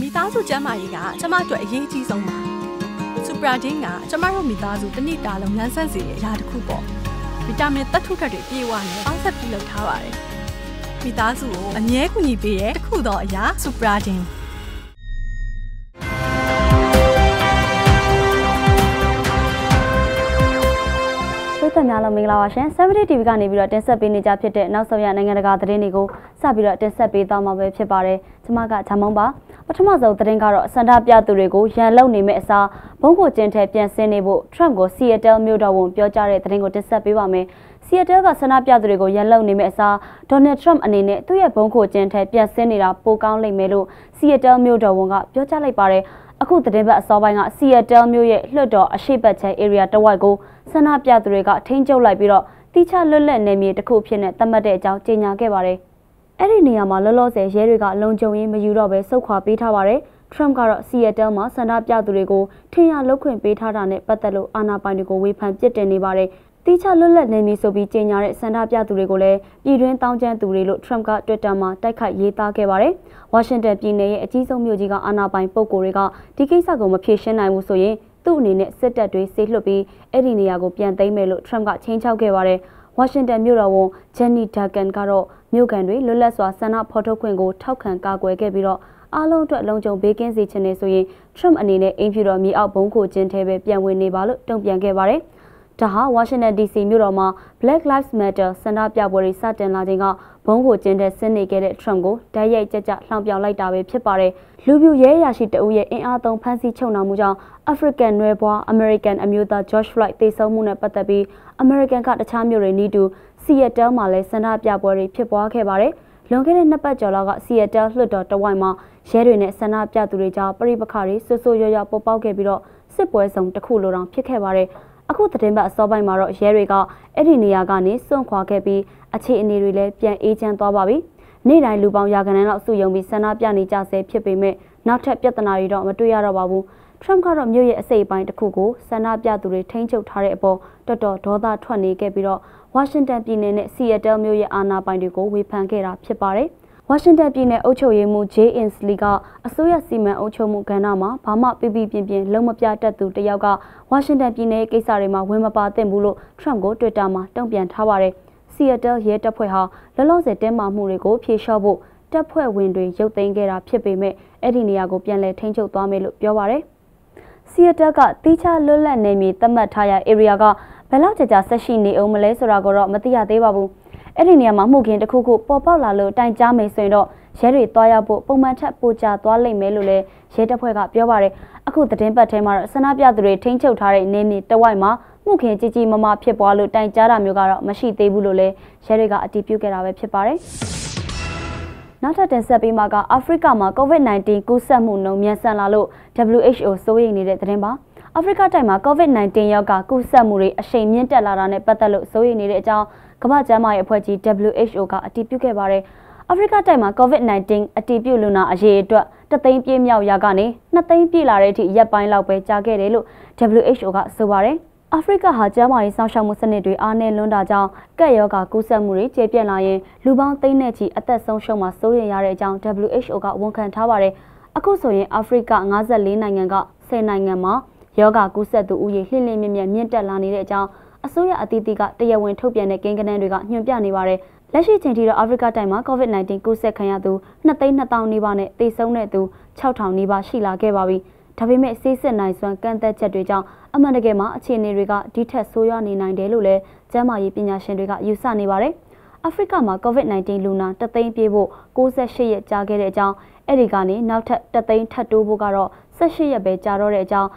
မိသားစုကျမ်းမာရေးကကျမအတွက်အရေးကြီးဆုံးပါစူပရာဒင်းကကျမတို့မိသားစုတစ်နှစ်တာလုံးလမ်းဆန့်စေတဲ့အရာတစ်ခုပေါ့ဗီတာမင်သတ္ထုဓာတ်တွေပြည့်ဝနေအောင်ဆက်ပြုလုပ်ထားပါတယ်မိသားစုကိုအမြဲကူညီပေးတဲ့တစ်ခုသောအရာစူပရာဒင်းခင်ဗျားလုံးမင်္ဂလာပါရှင်70 TV ကနေပြီးတော့တင်ဆက်ပေးနေကြဖြစ်တဲ့နောက်ဆုံးရနိုင်ငံတကာသတင်းတွေကိုစပြီးတော့တင်ဆက်ပေးသွားမှာပဲဖြစ်ပါတယ်ကျွန်မကဂျမုံပါပထမဆုံးသတင်းကတော့စန္ဒပြသူတွေကိုရန်လုံနေမဲ့အစားဘုံကိုကျင်းထဲပြန်ဆင်းနေဖို့ Trump ကို Seattle မြို့တော်ဝန်ပြောကြားတဲ့သတင်းကိုတင်ဆက်ပေးပါမယ်စီယက်တယ်ကဆန္ဒပြသူတွေကိုရန်လုံနေမဲ့အစားဒေါ်နယ်ထရမ့်အနေနဲ့သူ့ရဲ့ဘုံခိုကျင်းထဲပြန်ဆင်းနေတာပိုကောင်းလိမ့်မယ်လို့စီယက်တယ်မြို့တော်ဝန်ကပြောကြားလိုက်ပါတယ်။အခုသတင်းပတ်အစောပိုင်းက Seattle မြို့ရဲ့လွှတ်တော်အရှိတ်ပတ်ချဲ area တဝိုက်ကိုဆန္ဒပြသူတွေကထိန်းချုပ်လိုက်ပြီးတော့တိကျလွတ်လပ်နေမြေတစ်ခုဖြစ်နေသတ်မှတ်တဲ့အကြောင်းကြေညာခဲ့ပါတယ်။အဲ့ဒီနေရာမှာလောလောဆယ်ရဲတွေကလုံခြုံရေးမယူတော့ဘဲစုခွာပေးထားပါတယ်။ Trump ကတော့ Seattle မှာဆန္ဒပြသူတွေကိုထင်ရလုခွင့်ပေးထားတာနဲ့ပတ်သက်လို့အာဏာပိုင်တွေကိုဝေဖန်ပြစ်တင်နေပါတယ်။တိကျလွတ်လပ်နေမည်ဆိုပြီးကြေညာတဲ့ဆန္ဒပြသူတွေကိုလည်းပြည်တွင်းတောင်းကျမ်းသူတွေလို့ Trump က Twitter မှာတိုက်ခိုက်ရေးသားခဲ့ပါတယ်။ Washington ပြည်နယ်ရဲ့အကြီးဆုံးမြို့ကြီးကအာဏာပိုင်ပုဂ္ဂိုလ်တွေကဒီကိစ္စကိုမဖြေရှင်းနိုင်ဘူးဆိုရင်သူ့အနေနဲ့စစ်တပ်တွေဆေးလွှတ်ပြီးအဲ့ဒီနေရာကိုပြန်သိမ်းမယ်လို့ Trump ကချိန်ချောက်ခဲ့ပါတယ်။ Washington မြို့တော်ဝန် Jenny Durkan ကတော့မြို့ကန်တွေလွတ်လပ်စွာဆန္ဒဖော်ထုတ်ခွင့်ကိုထောက်ခံကာကွယ်ခဲ့ပြီးတော့အားလုံးအတွက်လုံခြုံဘေးကင်းစေချင်တယ်ဆိုရင် Trump အနေနဲ့အင်ဖြူတော်မြေအောက်ဘုံခိုခြင်းထဲပဲပြန်ဝင်နေပါလို့တုံ့ပြန်ခဲ့ပါတယ်။ဒါဟာဝါရှင်တန် DC မြို့တော်မှာ Black Lives Matter ဆန္ဒပြပွဲတွေစတင်လာချိန်ကဘုံကိုကျင်းတဲ့ဆင်းနေခဲ့တဲ့ Trump ကိုတိုက်ရိုက်ကြကြလှောင်ပြောင်လိုက်တာပဲဖြစ်ပါတယ်။လူပြူရဲရရှိတအုပ်ရဲ့အင်အားသုံးဖမ်းဆီးချုပ်နှောင်မှုကြောင့် African နွယ်ဘွား American အမျိုးသား George Floyd သေဆုံးမှုနဲ့ပတ်သက်ပြီး American ကတခြားမြို့တွေနီးတူ Seattle မှာလည်းဆန္ဒပြပွဲတွေဖြစ်ပွားခဲ့ပါတယ်။လွန်ခဲ့တဲ့နှစ်ပတ်ကျော်လောက်က Seattle လွှတ်တော်တဝိုက်မှာရဲတွေနဲ့ဆန္ဒပြသူတွေကြောင့်ပြိပခါတွေဆွဆွရွရွပေါက်ပေါက်ခဲ့ပြီးတော့စစ်ပွဲစုံတစ်ခုလိုတောင်ဖြစ်ခဲ့ပါတယ်။အခုသတင်းပတ်အစောပိုင်းမှာတော့ရဲတွေကအဲ့ဒီနေရာကနေစွန့်ခွာခဲ့ပြီးအခြေအနေတွေလည်းပြန်အေးချမ်းသွားပါပြီ။နေ့တိုင်းလူပေါင်းရာခိုင်နှုန်းလောက်စုယုံပြီးဆန္ဒပြနေကြဆဲဖြစ်ပေမဲ့နောက်ထပ်ပြဿနာတွေတော့မတွေ့ရတော့ပါဘူး။ထရမ့်ကတော့မြို့ရဲ့အစိပ်ပိုင်းတစ်ခုကိုဆန္ဒပြသူတွေထိန်းချုပ်ထားတဲ့အပေါ်တော်တော်ဒေါသထွက်နေခဲ့ပြီးတော့ဝါရှင်တန်ပြည်နယ်နဲ့စီယက်တယ်မြို့ရဲ့အာဏာပိုင်တွေကိုဝေဖန်ခဲ့တာဖြစ်ပါတယ်။ဝါရှင်တန်ပြည်နယ်အုပ်ချုပ်ရေးမှူး Jay Inslee ကအစိုးရစီမံအုပ်ချုပ်မှုကဏ္ဍမှာဘာမှပြပြပြပြလုံးမပြတတ်သူတယောက်ကဝါရှင်တန်ပြည်နယ်ကိစ္စတွေမှာဝင်မပါသင့်ဘူးလို့ Trump ကို Twitter မှာတုံ့ပြန်ထားပါတယ်။ Seattle ရဲတပ်ဖွဲ့ဟာလောလောဆယ်တင်းမာမှုတွေကိုဖြေလျှော့ဖို့တပ်ဖွဲ့ဝင်တွေရုပ်သိမ်းခဲ့တာဖြစ်ပေမဲ့အဲ့ဒီနေရာကိုပြန်လည်ထိန်းချုပ်သွားမယ်လို့ပြောပါတယ်။ Seattle ကတိကျလွတ်လပ်နေမြေသတ်မှတ်ထားရာ area ကဘယ်လောက်ကြာကြာဆက်ရှိနေအောင်မလဲဆိုတာကိုတော့မသိရသေးပါဘူး။အဲ့ဒီနေရာမှာမှုခင်တစ်ခုခုပေါ်ပေါက်လာလို့တိုင်ကြားမယ်ဆိုရင်တော့ရဲတွေသွားရောက်ဖို့ပုံမှန်ထက်ပိုချသွားလိမ့်မယ်လို့လည်းရဲတပ်ဖွဲ့ကပြောပါတယ်အခုသတင်းပတ်ထဲမှာတော့ဆန္ဒပြသူတွေထိန်းချုပ်ထားတဲ့နေနေတဝိုက်မှာမှုခင်ကြီးကြီးမမဖြစ်ပွားလို့တိုင်ကြားတာမျိုးကတော့မရှိသေးဘူးလို့လည်းရဲတွေကအတည်ပြုခဲ့တာပဲဖြစ်ပါတယ်နောက်ထပ်တင်ဆက်ပေးမှာကအာဖရိကမှာ COVID-19 ကူးစက်မှုနှုန်းမြန်ဆန်လာလို့ WHO စိုးရိမ်နေတဲ့သတင်းပါအာဖရိကတိုက်မှာ COVID-19 ရောဂါကူးစက်မှုတွေအရှိန်မြင့်တက်လာတာနဲ့ပတ်သက်လို့စိုးရိမ်နေတဲ့အကြောင်းမ္ဘာ့ကျန်းမာရေးအဖွဲ့ကြီး WHO ကအတည်ပြုခဲ့ပါတယ်။အာဖရိကတိုက်မှာ COVID-19 အတည်ပြုလူနာအရေအတွက်တသိန်းပြည့်မြောက်ရာကနေနှစ်သိန်းပြည့်လာတဲ့အထိရက်ပိုင်းလောက်ပဲကြာခဲ့တယ်လို့ WHO ကဆိုပါတယ်။အာဖရိကဟာကျန်းမာရေးစောင့်ရှောက်မှုစနစ်တွေအားနည်းလွန်းတာကြောင့်ကက်ယောဂါကူးစက်မှုတွေကျေပြန့်လာရင်လူပေါင်းသိန်းနဲ့ချီအသက်ဆုံးရှုံးမှာစိုးရိမ်ရတဲ့အကြောင်း WHO ကဝန်ခံထားပါတယ်။အခုဆိုရင်အာဖရိက54နိုင်ငံက10နိုင်ငံမှာယောဂါကူးစက်သူဦးရေလှင့်လှင့်မြင့်မြင့်မြင့်တက်လာနေတဲ့အကြောင်းအစိုးရအသီးသီးကတရားဝင်ထုတ်ပြန်တဲ့ကိန်းဂဏန်းတွေကညွှန်ပြနေပါတယ်။လက်ရှိချိန်ထိတော့အာဖရိကတိုင်းမှာ COVID-19 ကူးစက်ခံရသူ2,200နီးပါးနဲ့သေဆုံးတဲ့သူ6,000နီးပါးရှိလာခဲ့ပါပြီ။ဒါပေမဲ့ဆေးစစ်နိုင်စွမ်းကန့်သက်ချက်တွေကြောင့်အမှန်တကယ်မှာအခြေအနေတွေကဒီထက်ဆိုးရွားနေနိုင်တယ်လို့လည်းကျန်းမာရေးပညာရှင်တွေကယူဆနေပါတယ်။အာဖရိကမှာ COVID-19 လူနာတသိန်းပြေးဖို့68ရက်ကြာခဲ့တဲ့အကြောင်းအဲ့ဒီကနေနောက်ထပ်တသိန်းထပ်တိုးဖို့ကတော့18ရက်ပဲကြာတော့တဲ့အကြောင်း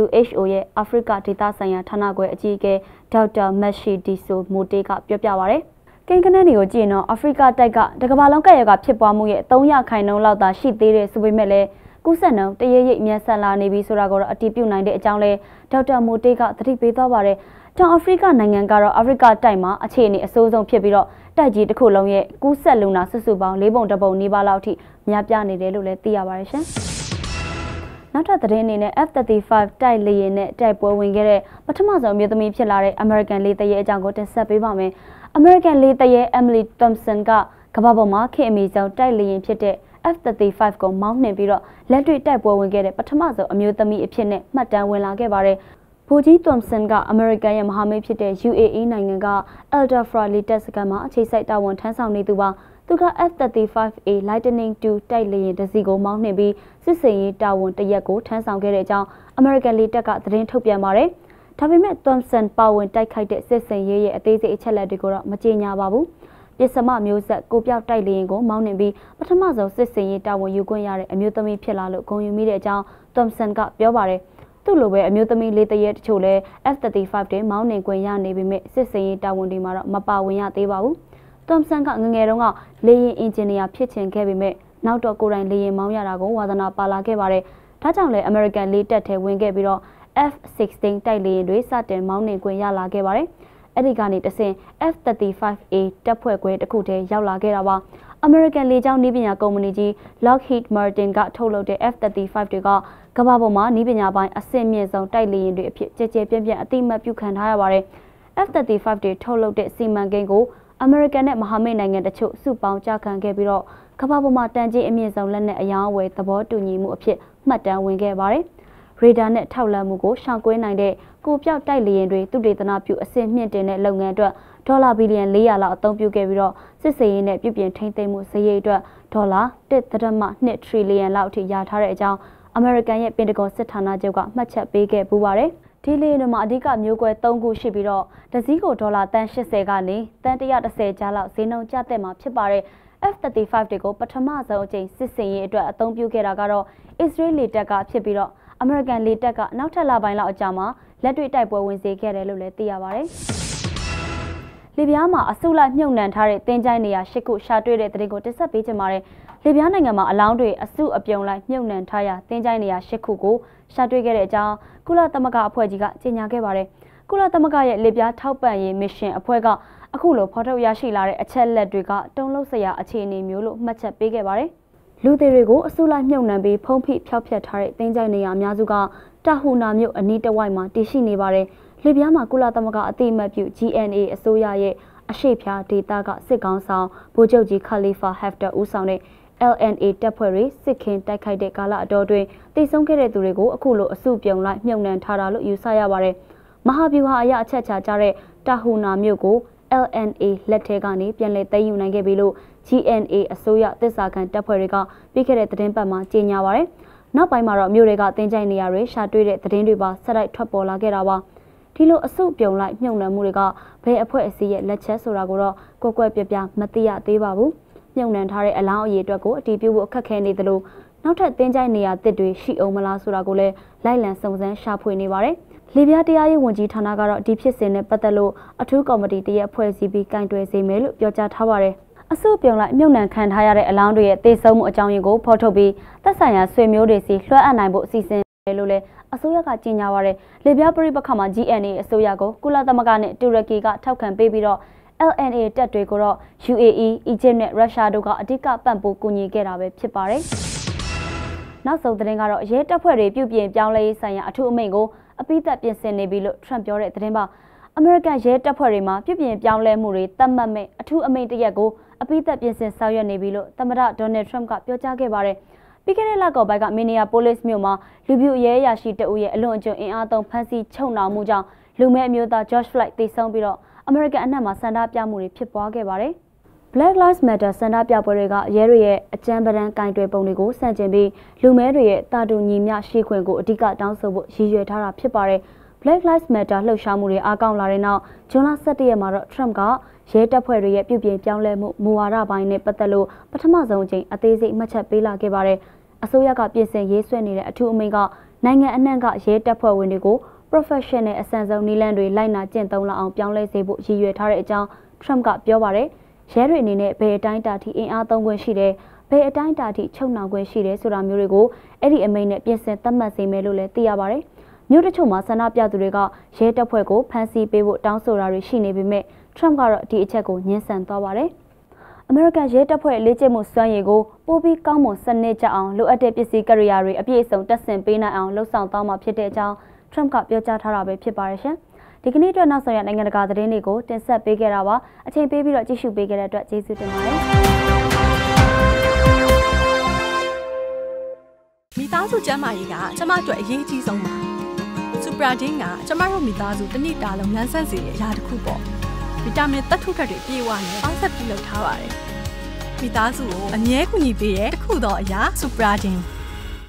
WHO ရဲ့အာဖရိကဒေသဆိုင်ရာဌာနခွဲအကြီးအကဲဒေါက်တာမက်ရှိဒီဆိုမိုတေကပြောပြပါရယ်ကိန်းကနန်းတွေကိုကြည့်ရင်တော့အာဖရိကတိုက်ကတကမ္ဘာလုံးကပ်ရောဂါဖြစ်ပွားမှုရဲ့300ရာခိုင်နှုန်းလောက်သာရှိသေးတယ်ဆိုပေမဲ့လည်းကူးစက်နှုန်းတရရိပ်မြန်ဆန်လာနေပြီဆိုတာကိုတော့အတည်ပြုနိုင်တဲ့အကြောင်းလဲဒေါက်တာမိုတေကသတိပေးသွားပါတယ်တောင်အာဖရိကနိုင်ငံကတော့အာဖရိကတိုက်မှာအခြေအနေအဆိုးဆုံးဖြစ်ပြီးတော့တိုက်ကြီးတစ်ခုလုံးရဲ့ကူးစက်လူနာစုစုပေါင်း၄ပုံတစ်ပုံနီးပါးလောက်ထိများပြားနေတယ်လို့လည်းသိရပါတယ်ရှင်။နောက်ထပ်သတင်းအနေနဲ့ F35 တိုက်လေယာဉ်နဲ့တိုက်ပွဲဝင်ခဲ့တဲ့ပထမဆုံးအမျိုးသမီးဖြစ်လာတဲ့ American လေတပ်ရဲ့အကြောင်းကိုတင်ဆက်ပေးပါမယ်။ American လေတပ်ရဲ့ Emily Thompson ကကမ္ဘာပေါ်မှာခေတ်အမီဆုံးတိုက်လေယာဉ်ဖြစ်တဲ့ F35 ကိုမောင်းနှင်ပြီးတော့လက်တွေ့တိုက်ပွဲဝင်ခဲ့တဲ့ပထမဆုံးအမျိုးသမီးအဖြစ်နဲ့မှတ်တမ်းဝင်လာခဲ့ပါတယ်ဗိုလ်ကြီးသွမ်ဆန်ကအမေရိကန်ရဲ့မဟာမိတ်ဖြစ်တဲ့ UAE နိုင်ငံက Elder Frali တပ်စခန်းမှာအခြေစိုက်တာဝန်ထမ်းဆောင်နေသူပါသူက F-35A Lightning II တိုက်လေယာဉ်တစ်စီးကိုမောင်းနှင်ပြီးစစ်စင်ရေးတာဝန်တရက်ကိုထမ်းဆောင်ခဲ့တဲ့အကြောင်းအမေရိကန်လေတပ်ကသတင်းထုတ်ပြန်ပါတယ်။ဒါပေမဲ့ Thompson ပါဝင်တိုက်ခိုက်တဲ့စစ်စင်ရေးရဲ့အသေးစိတ်အချက်အလက်တွေကိုတော့မကြေညာပါဘူး။ပစ္စမမျိုးဆက်ကိုပြောက်တိုက်လေယာဉ်ကိုမောင်းနှင်ပြီးပထမဆုံးစစ်စင်ရေးတာဝန်ယူခွင့်ရတဲ့အမျိုးသမီးဖြစ်လာလို့ဂုဏ်ယူမိတဲ့အကြောင်း Thompson ကပြောပါတယ်။သူ့လိုပဲအမျိုးသမီးလေးတရက်တချို့လည်း F35 တင်မောင်းနှင်ခွင့်ရနေပေမဲ့စစ်စင်ရေးတာဝန်တွေမှာတော့မပါဝင်ရသေးပါဘူး။ Thompson ကငငယ်တုန်းကလေယာဉ်အင်ဂျင်နီယာဖြစ်ချင်ခဲ့ပေမဲ့နောက်တော့ကိုယ်တိုင်လေယာဉ်မောင်းရတာကိုဝါသနာပါလာခဲ့ပါတယ်။ဒါကြောင့်လည်း American လေးတက်ထဲဝင်ခဲ့ပြီးတော့ F16 တိုက်လေယာဉ်တွေစတင်မောင်းနှင်ခွင့်ရလာခဲ့ပါတယ်။အဲ့ဒီကနေတဆင့် F35A တပ်ဖွဲ့ခွဲတစ်ခုတည်းရောက်လာခဲ့တာပါ။ American လေကြောင်းနည်းပညာကုမ္ပဏီကြီး Lockheed Martin ကထုတ်လုပ်တဲ့ F35 တွေကကမ္ဘာပေါ်မှာနှီးပညာပိုင်းအဆင့်မြင့်ဆုံးတိုက်လေယာဉ်တွေအဖြစ်ကြဲကြဲပြန့်ပြန့်အတိမတ်ပြုခံထားရပါတယ်။ F-35 တွေထုတ်လုပ်တဲ့စီမံကိန်းကို American နဲ့မဟာမိတ်နိုင်ငံတချို့စုပေါင်းကြားခံခဲ့ပြီးတော့ကမ္ဘာပေါ်မှာတန်ကြီးအမြင့်ဆုံးလက်နက်အယောင်အဝယ်သဘောတူညီမှုအဖြစ်မှတ်တမ်းဝင်ခဲ့ပါတယ်။ရေဒါနဲ့ထောက်လှမ်းမှုကိုရှောင်ကွင်းနိုင်တဲ့ကိုပြောက်တိုက်လေယာဉ်တွေသူတေသနပြုအဆင့်မြင့်တင်တဲ့လုပ်ငန်းအတွက်ဒေါ်လာဘီလီယံ400လောက်အသုံးပြုခဲ့ပြီးတော့စစ်စေးရေးနဲ့ပြည်ပြင်ထိန်းသိမ်းမှုစရိတ်အတွက်ဒေါ်လာ1.2ထရီလီယံလောက်အထိရထားတဲ့အကြောင်းအမေရိကန်ရဲ့ပင်တဂွန်စစ်ဌာနချုပ်ကမှတ်ချက်ပေးခဲ့ပူပါတယ်။ဒီလေတွေမှာအဓိကမျိုးကွဲ၃ခုရှိပြီးတော့တစည်းကိုဒေါ်လာတန်80ကနေတန်130ကျားလောက်ဈေးနှုန်းကျတဲ့မှာဖြစ်ပါတယ်။ F-35 တွေကိုပထမဆုံးအကြိမ်စစ်ဆင်ရေးအတွက်အသုံးပြုခဲ့တာကတော့ Israel လေတပ်ကဖြစ်ပြီးတော့ American လေတပ်ကနောက်ထပ်လပိုင်းလောက်အကြာမှာလက်တွေ့တိုက်ပွဲဝင်စေခဲ့တယ်လို့လည်းသိရပါဗျ။လေပြားမှာအဆုလိုက်မြုပ်နှံထားတဲ့တင်ကြိုင်းနေရာ၈ခုရှာတွေ့တဲ့တဲ့တွေကိုတင်ဆက်ပေးကြပါမယ်။လေပြားနိုင်ငံမှာအလောင်းတွေအစုအပြုံလိုက်မြုပ်နှံထားရာတင်းကျိုင်းနေရာ၈ခုကိုရှာတွေ့ခဲ့တဲ့အကြောင်းကုလသမဂ္ဂအဖွဲ့ကြီးကကြေညာခဲ့ပါတယ်။ကုလသမဂ္ဂရဲ့လေပြားထောက်ပံ့ရေးမစ်ရှင်အဖွဲ့ကအခုလိုဖော်ထုတ်ရရှိလာတဲ့အချက်လက်တွေကတုံ့လောက်စရာအခြေအနေမျိုးလို့မှတ်ချက်ပေးခဲ့ပါတယ်။လူသေးတွေကိုအစုလိုက်မြုပ်နှံပြီးဖုံးဖိဖျောက်ဖျက်ထားတဲ့တင်းကျိုင်းနေရာအများစုကတာဟူနာမြို့အနီးတစ်ဝိုက်မှာတည်ရှိနေပါတယ်။လေပြားမှာကုလသမဂ္ဂအသိအမှတ်ပြု GNA အစိုးရရဲ့အရှိဖြားဒေတာကစစ်ကောင်ဆောင်ဗိုလ်ချုပ်ကြီးခလီဖာဟက်ဖ်တာဦးဆောင်တဲ့ LNA တပ်ဖွဲ့တွေစစ်ခင်းတိုက်ခိုက်တဲ့ကာလအတော်အတွင်းတိုက်ဆုံခဲ့တဲ့သူတွေကိုအခုလိုအစုပြုံလိုက်မြုံနှံထားတာလို့ယူဆရပါတယ်။မဟာဗျူဟာအရအချက်ချကြတဲ့တာဟူနာမြို့ကို LNA လက်ထဲကနေပြန်လည်သိမ်းယူနိုင်ခဲ့ပြီလို့ GNA အစိုးရသစ္စာခံတပ်ဖွဲ့တွေကပြီးခဲ့တဲ့သတင်းပတ်မှာကြေညာပါတယ်။နောက်ပိုင်းမှာတော့မြို့တွေကတင်းကျိုင်နေရာတွေရှာတွေ့တဲ့သတင်းတွေပါဆက်တိုက်ထွက်ပေါ်လာခဲ့တာပါ။ဒီလိုအစုပြုံလိုက်မြုံနှံမှုတွေကဘယ်အဖွဲ့အစည်းရဲ့လက်ချက်ဆိုတာကိုတော့ကွက်ကွက်ပြပြမသိရသေးပါဘူး။မြုံနှံထားတဲ့အလောင်းအရေအတွက်ကိုအတည်ပြုဖို့အခက်ခဲနေသလိုနောက်ထပ်တင်းကြိုက်နေရာတစ်တွေရှိအောင်မလားဆိုတာကိုလည်းလိုက်လံစုံစမ်းရှာဖွေနေပါတယ်။လေပြားတရားရေးဝန်ကြီးဌာနကတော့ဒီဖြစ်စဉ်နဲ့ပတ်သက်လို့အထူးကော်မတီတရက်အဖွဲ့စည်းပြီးကင်တွယ်စေမယ်လို့ပြောကြားထားပါတယ်။အစုပြုံလိုက်မြုံနှံခံထားရတဲ့အလောင်းတွေရဲ့တိတ်ဆုံးမှုအကြောင်းရင်းကိုဖော်ထုတ်ပြီးသက်ဆိုင်ရာဆွေမျိုးတွေစီလွှဲအပ်နိုင်ဖို့အစီအစဉ်တယ်လို့လည်းအစိုးရကကြေညာပါရယ်လေပြားပြိပခါမှာ GNA အစိုးရကိုကုလသမဂ္ဂနဲ့တူရကီကထောက်ခံပေးပြီးတော့ LNA တပ်တွေကိုတော့ UAE, Egypt နဲ့ Russia တို့ကအဓိကပံ့ပိုးကူညီခဲ့တာပဲဖြစ်ပါတယ်။နောက်ဆုံးသတင်းကတော့ရဲတပ်ဖွဲ့တွေပြုပြင်ပြောင်းလဲရေးဆိုင်ရာအထူးအမိန့်ကိုအပိသက်ပြင်ဆင်နေပြီလို့ Trump ပြောတဲ့သတင်းပါ။ American ရဲတပ်ဖွဲ့တွေမှာပြုပြင်ပြောင်းလဲမှုတွေတတ်မှတ်မဲ့အထူးအမိန့်တရက်ကိုအပိသက်ပြင်ဆင်ဆောင်ရွက်နေပြီလို့သမ္မတ Donald Trump ကပြောကြားခဲ့ပါတယ်။ပြီးခဲ့တဲ့လကောက်ပိုင်းကမင်းနီယာပိုလစ်မြို့မှာလူပြိုရဲအရာရှိတအုပ်ရဲ့အလွန်အကျွံအင်အားသုံးဖမ်းဆီးချုံနှောင်မှုကြောင့်လူမဲအမျိုးသား George Floyd သေဆုံးပြီးတော့အမေရိကန်အနှံ့မှာဆန္ဒပြမှုတွေဖြစ်ပွားခဲ့ပါတယ်။ Black Lives Matter ဆန္ဒပြပွဲတွေကအရဲတွေရဲ့အကြမ်းပတမ်းကင်တွယ်ပုံတွေကိုဆန့်ကျင်ပြီးလူမဲတွေရဲ့တာတူညီမျှရှိခွင့်ကိုအဓိကတောင်းဆိုဖို့ရည်ရွယ်ထားတာဖြစ်ပါတယ်။ Black Lives Matter လှုပ်ရှားမှုတွေအားကောင်းလာတဲ့နောက်ဇွန်လ17ရက်မှာတော့ Trump ကရဲတပ်ဖွဲ့တွေရဲ့ပြုပြင်ပြောင်းလဲမှုမူဝါဒပိုင်းနဲ့ပတ်သက်လို့ပထမဆုံးအကြိမ်အသေးစိတ်မှတ်ချက်ပေးလာခဲ့ပါတယ်။အစိုးရကပြင်ဆင်ရေးဆွဲနေတဲ့အထူးအမိန့်ကနိုင်ငံအနှံ့ကရဲတပ်ဖွဲ့ဝင်တွေကို professional အစံဆုံးနည်းလမ်းတွေလိုက်နာကျင့်သုံးလာအောင်ပြောင်းလဲစေဖို့ရည်ရွယ်ထားတဲ့အကြောင်း Trump ကပြောပါတယ်။ရဲတွေအနေနဲ့ဘယ်အတိုင်းတာထိအင်အားသုံးခွင့်ရှိတယ်ဘယ်အတိုင်းတာထိချုပ်နှောင်ခွင့်ရှိတယ်ဆိုတာမျိုးတွေကိုအဲ့ဒီအမိန့်နဲ့ပြင်ဆင်သတ်မှတ်စေမယ်လို့လည်းသိရပါတယ်။မြို့တချို့မှာဆန္ဒပြသူတွေကရဲတပ်ဖွဲ့ကိုဖမ်းဆီးပေးဖို့တောင်းဆိုတာတွေရှိနေပေမဲ့ Trump ကတော့ဒီအချက်ကိုညှင်းဆန်သွားပါတယ်။အမေရိကန်ရဲတပ်ဖွဲ့လေ့ကျင့်မှုစွမ်းရည်ကိုပိုပြီးကောင်းမွန်စနစ်ကြအောင်လိုအပ်တဲ့ပစ္စည်းကရိယာတွေအပြည့်အစုံတက်ဆင်ပေးနိုင်အောင်လှုံ့ဆော်သွားမှာဖြစ်တဲ့အကြောင်းထရမ့်ကပြောကြားထားတာပဲဖြစ်ပါရရှင်။ဒီကနေ့အတွက်နောက်ဆုံးရနိုင်ငံတကာသတင်းတွေကိုတင်ဆက်ပေးခဲ့တာပါ။အချိန်ပေးပြီးတော့ကြည့်ရှုပေးခဲ့တဲ့အတွက်ကျေးဇူးတင်ပါတယ်။မိသားစုကျမ်းမာရေးကကျမတို့အရေးကြီးဆုံးပါ။ Supra Ding ကကျမတို့မိသားစုတစ်နှစ်တာလုံးလမ်းဆက်စေတဲ့အရာတစ်ခုပေါ့။ဗီတာမင်သတ္ထုဓာတ်တွေပြည့်ဝနေအောင်ဆက်ပြုလုပ်ထားပါတယ်။မိသားစုကိုအမြဲကူညီပေးတဲ့တစ်ခုသောအရာ Supra Ding